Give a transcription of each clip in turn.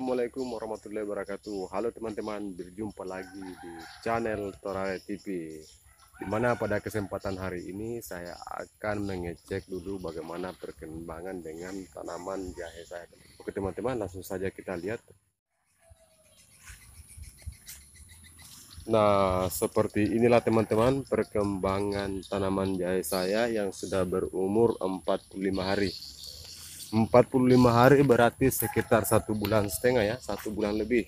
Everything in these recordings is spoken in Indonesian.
Assalamualaikum warahmatullahi wabarakatuh Halo teman-teman berjumpa lagi di channel Torare TV Dimana pada kesempatan hari ini saya akan mengecek dulu bagaimana perkembangan dengan tanaman jahe saya Oke teman-teman langsung saja kita lihat Nah seperti inilah teman-teman perkembangan tanaman jahe saya yang sudah berumur 45 hari 45 hari berarti sekitar satu bulan setengah ya satu bulan lebih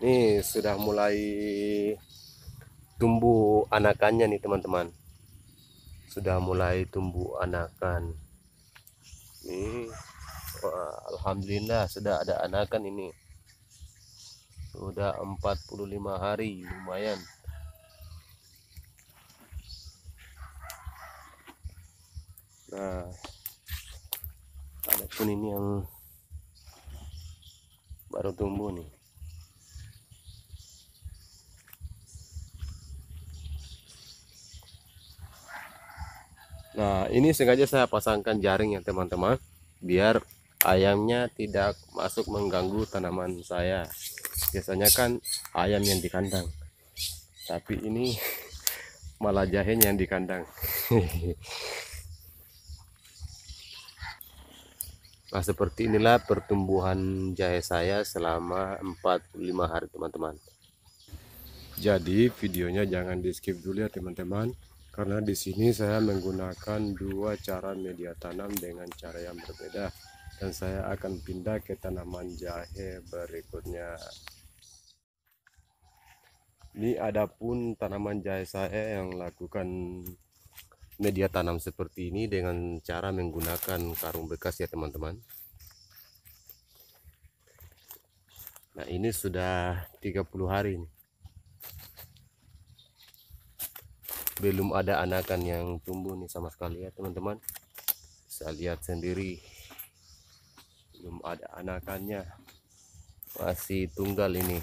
Ini sudah mulai tumbuh anakannya nih teman-teman sudah mulai tumbuh anakan nih wah, Alhamdulillah sudah ada anakan ini sudah 45 hari lumayan walaupun ini yang baru tumbuh nih Nah ini sengaja saya pasangkan jaring ya teman-teman Biar ayamnya tidak masuk mengganggu tanaman saya Biasanya kan ayam yang di kandang Tapi ini malah jahe yang di kandang Nah seperti inilah pertumbuhan jahe saya selama 45 hari teman-teman Jadi videonya jangan di skip dulu ya teman-teman Karena di sini saya menggunakan dua cara media tanam dengan cara yang berbeda Dan saya akan pindah ke tanaman jahe berikutnya Ini adapun tanaman jahe saya yang lakukan media tanam seperti ini dengan cara menggunakan karung bekas ya teman-teman nah ini sudah 30 hari ini. belum ada anakan yang tumbuh nih sama sekali ya teman-teman bisa lihat sendiri belum ada anakannya masih tunggal ini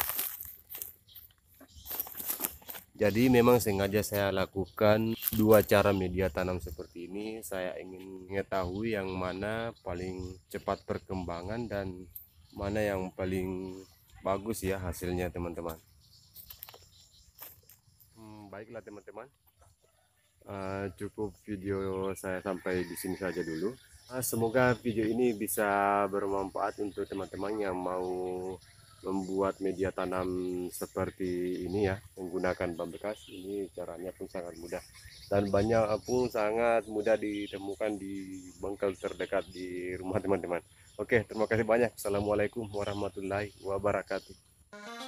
jadi memang sengaja saya lakukan dua cara media tanam seperti ini. Saya ingin mengetahui yang mana paling cepat perkembangan dan mana yang paling bagus ya hasilnya teman-teman. Hmm, baiklah teman-teman. Uh, cukup video saya sampai di sini saja dulu. Uh, semoga video ini bisa bermanfaat untuk teman-teman yang mau membuat media tanam seperti ini ya menggunakan ban bekas ini caranya pun sangat mudah dan banyak pun sangat mudah ditemukan di bengkel terdekat di rumah teman-teman oke terima kasih banyak assalamualaikum warahmatullahi wabarakatuh